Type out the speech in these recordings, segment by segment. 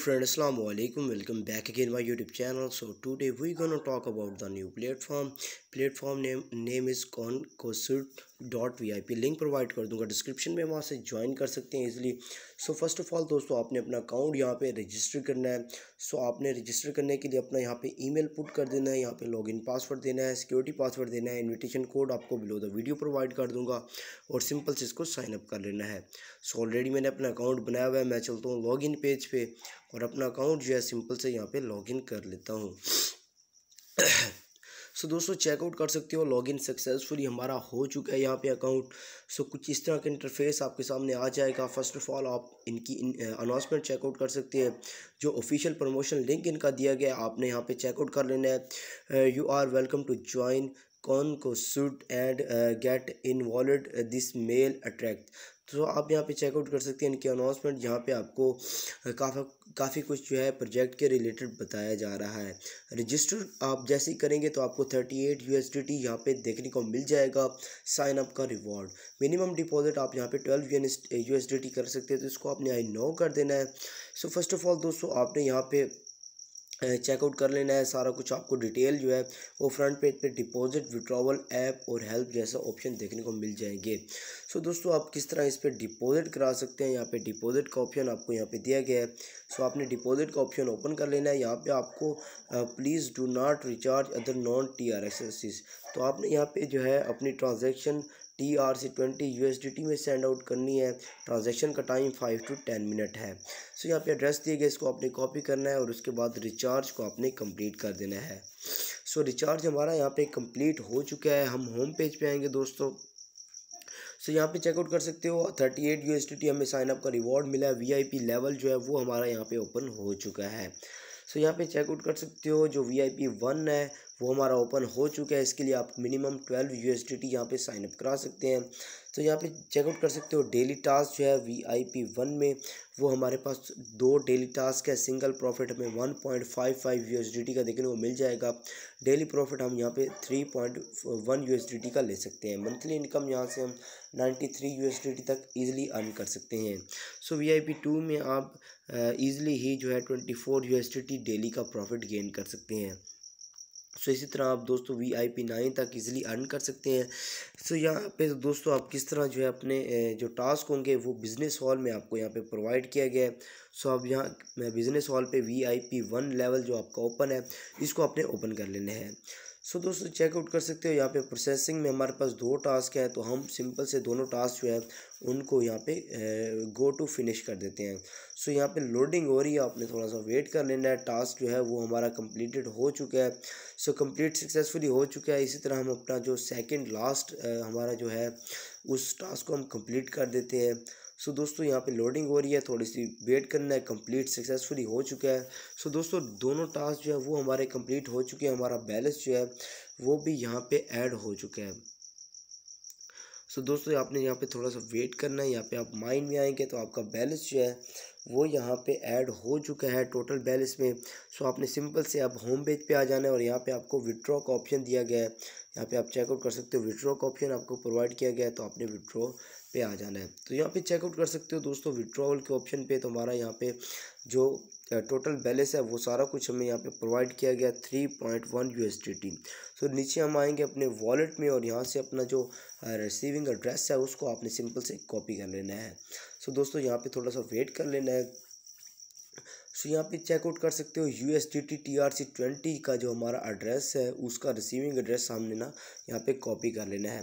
friend assalamu alaikum welcome back again my youtube channel so today we're gonna talk about the new platform platform name name is concert dot V I P link provide कर दूंगा description में वहाँ से join कर सकते हैं easily so first of all दोस्तों आपने अपना अकाउंट यहाँ पे रजिस्टर करना है सो so, आपने रजिस्टर करने के लिए अपना यहाँ पे ईमेल पुट कर देना है यहाँ पे लॉगिन पासवर्ड देना है सिक्योरिटी पासवर्ड देना है इनविटेशन कोड आपको बिलो द वीडियो प्रोवाइड कर दूँगा और सिंपल से इसको साइनअप कर लेना है सो so, ऑलरेडी मैंने अपना अकाउंट बनाया हुआ है मैं चलता हूँ लॉग पेज पे और अपना अकाउंट जो है सिंपल से यहाँ पर लॉग कर लेता हूँ सो दोस्तों चेकआउट कर सकते हो लॉगिन सक्सेसफुली हमारा हो चुका है यहाँ पे अकाउंट सो कुछ इस तरह का इंटरफेस आपके सामने आ जाएगा फर्स्ट ऑफ ऑल आप इनकी अनाउंसमेंट चेकआउट कर सकते हैं जो ऑफिशियल प्रमोशन लिंक इनका दिया गया आपने यहाँ पर चेकआउट कर लेना है you are welcome to join कौन को सुट and get in wallet this mail attract तो आप यहाँ पे चेकआउट कर सकते हैं इनके अनाउंसमेंट यहाँ पे आपको काफ़ी काफ़ी कुछ जो है प्रोजेक्ट के रिलेटेड बताया जा रहा है रजिस्टर आप जैसे ही करेंगे तो आपको thirty eight U S D T यहाँ पर देखने को मिल जाएगा साइन अप का रिवॉर्ड मिनिमम डिपॉजिट आप यहाँ पे twelve U S D T कर सकते हैं तो इसको आपने आई नो कर देना है सो फर्स्ट ऑफ ऑल दोस्तों आपने यहाँ पर चेकआउट कर लेना है सारा कुछ आपको डिटेल जो है वो फ्रंट पेज पे डिपॉजिट विड्रॉवल ऐप और हेल्प जैसा ऑप्शन देखने को मिल जाएंगे सो so, दोस्तों आप किस तरह इस पर डिपॉजिट करा सकते हैं यहाँ पे डिपॉजिट का ऑप्शन आपको यहाँ पे दिया गया है सो so, आपने डिपॉजिट का ऑप्शन ओपन कर लेना है यहाँ पर आपको please do not recharge other non T R तो आपने यहाँ पर जो है अपनी transaction T R C twenty U S D T में सेंड आउट करनी है ट्रांजेक्शन का time five to ten minute है सो यहाँ पे एड्रेस दिए गए इसको आपने कॉपी करना है और उसके बाद रिचार्ज को आपने कंप्लीट कर देना है सो so, रिचार्ज हमारा यहाँ पे कंप्लीट हो चुका है हम होम पेज पे आएंगे दोस्तों सो so, यहाँ पे चेकआउट कर सकते हो थर्टी एट यू हमें साइनअप का रिवॉर्ड मिला है पी लेवल जो है वो हमारा यहाँ पे ओपन हो चुका है सो यहाँ पे चेकआउट कर सकते हो जो वी आई पी वन है वो हमारा ओपन हो चुका है इसके लिए आप minimum twelve U S D T यहाँ पर साइनअप करा सकते हैं तो यहाँ पे चेकआउट कर सकते हो डेली टास्क जो है वी आई पी वन में वो हमारे पास दो डेली टास्क है सिंगल प्रॉफिट हमें one point five five U S D T का देखने को मिल जाएगा डेली प्रॉफिट हम यहाँ पे three point one U S D T का ले सकते हैं मंथली इनकम यहाँ से हम ninety three U S D T तक ईजिली अर्न कर सकते हैं so V I P two में आप ईजिली ही जो है twenty four U S D T daily का प्रॉफिट गेन कर सकते हैं सो तो इसी तरह आप दोस्तों वी आई पी नाइन तक ईजिली अर्न कर सकते हैं सो यहाँ पे तो दोस्तों आप किस तरह जो है अपने जो टास्क होंगे वो बिज़नेस हॉल में आपको यहाँ पे प्रोवाइड किया गया है सो आप यहाँ बिज़नेस हॉल पे V I P one level जो आपका ओपन है इसको आपने ओपन कर लेना है सो so, दोस्तों चेकआउट कर सकते हो यहाँ पे प्रोसेसिंग में हमारे पास दो टास्क है तो हम सिंपल से दोनों टास्क जो है उनको यहाँ पे गो टू फिनिश कर देते हैं सो so, यहाँ पे लोडिंग हो रही है आपने थोड़ा सा वेट कर लेना है टास्क जो है वो हमारा कंप्लीटेड हो चुका है सो कंप्लीट सक्सेसफुली हो चुका है इसी तरह हम अपना जो सेकेंड लास्ट हमारा जो है उस टास्क को हम कंप्लीट कर देते हैं सो so, दोस्तों यहाँ पे लोडिंग हो रही है थोड़ी सी वेट करना है कंप्लीट सक्सेसफुली हो चुका है सो so, दोस्तों दोनों टास्क जो है वो हमारे कंप्लीट हो चुके हैं हमारा बैलेंस जो है वो भी यहाँ पे ऐड हो चुका है सो so, दोस्तों आपने यहाँ पे थोड़ा सा वेट करना है यहाँ पे आप माइंड में आएंगे तो आपका बैलेंस जो है वो यहाँ पे ऐड हो चुका है टोटल बैलेंस में सो so, आपने सिंपल से आप होम पेज पे आ जाना है और यहाँ पे आपको विड्रॉ का ऑप्शन दिया गया है यहाँ पे आप चेकआउट कर सकते हो विड्रॉ का ऑप्शन आपको प्रोवाइड किया गया है तो आपने विड्रॉ पे आ जाना है तो यहाँ पे चेकआउट कर सकते हो दोस्तों विड्रॉवल के ऑप्शन पे तो हमारा यहाँ पे जो टोटल बैलेंस है वो सारा कुछ हमें यहाँ पे प्रोवाइड किया गया three point one U S D T so नीचे हम आएंगे अपने वॉलेट में और यहाँ से अपना जो रिसीविंग एड्रेस है उसको आपने सिंपल से कॉपी कर लेना है सो so, दोस्तों यहाँ पे थोड़ा सा वेट कर लेना है सो so, यहाँ पे चेकआउट कर सकते हो U S D T T R C twenty का जो हमारा एड्रेस है उसका रिसीविंग एड्रेस सामने ना यहाँ पे कॉपी कर लेना है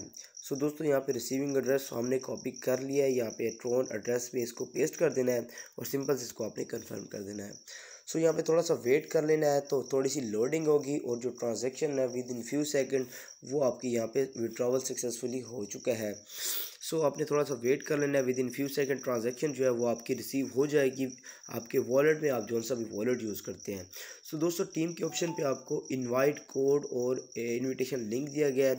सो so, दोस्तों यहाँ पे रिसीविंग एड्रेस तो हमने कॉपी कर लिया है यहाँ पे ट्रोन एड्रेस पे इसको पेस्ट कर देना है और सिंपल से इसको आपने कन्फर्म कर देना है सो so, यहाँ पे थोड़ा सा वेट कर लेना है तो थोड़ी सी लोडिंग होगी और जो ट्रांजेक्शन है विद इन फ्यू सेकेंड वो आपकी यहाँ पे विड्रावल सक्सेसफुली हो चुका है सो so, आपने थोड़ा सा वेट कर लेना है within few second transaction जो है वो आपकी रिसीव हो जाएगी आपके वॉलेट में आप जो सा भी वॉलेट यूज़ करते हैं सो so, दोस्तों टीम के ऑप्शन पे आपको इनवाइट कोड और इनविटेशन लिंक दिया गया है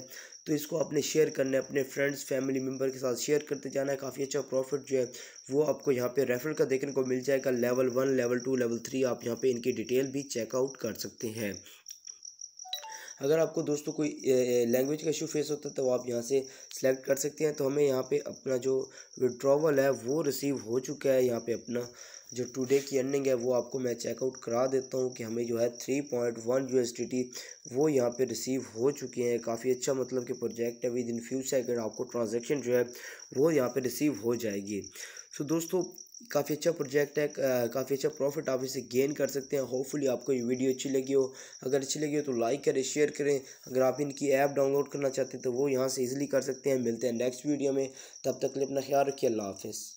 तो इसको आपने शेयर करना है अपने फ्रेंड्स फैमिली मेम्बर के साथ शेयर करते जाना है काफ़ी अच्छा प्रॉफिट जो है वो आपको यहाँ पर रेफर का देखने को मिल जाएगा level one level two level three आप यहाँ पर इनकी डिटेल भी चेकआउट कर सकते हैं अगर आपको दोस्तों कोई लैंग्वेज का इशू फेस होता है तो आप यहाँ से सिलेक्ट कर सकते हैं तो हमें यहाँ पे अपना जो विड्रॉवल है वो रिसीव हो चुका है यहाँ पे अपना जो टुडे की अर्निंग है वो आपको मैं चेकआउट करा देता हूँ कि हमें जो है three point one U S T T वो यहाँ पे रिसीव हो चुके हैं काफ़ी अच्छा मतलब कि प्रोजेक्ट है विद इन फ्यू सेकेंड आपको ट्रांजेक्शन जो है वो यहाँ पे रिसीव हो जाएगी सो so, दोस्तों काफ़ी अच्छा प्रोजेक्ट है काफ़ी अच्छा प्रॉफिट आप इसे गेन कर सकते हैं होपफुली आपको ये वीडियो अच्छी लगी हो अगर अच्छी लगी हो तो लाइक करें शेयर करें अगर आप इनकी ऐप डाउनलोड करना चाहते हैं तो वो यहाँ से इजीली कर सकते हैं मिलते हैं नेक्स्ट वीडियो में तब तक के लिए अपना ख्याल रखिए अल्लाह हाफिज़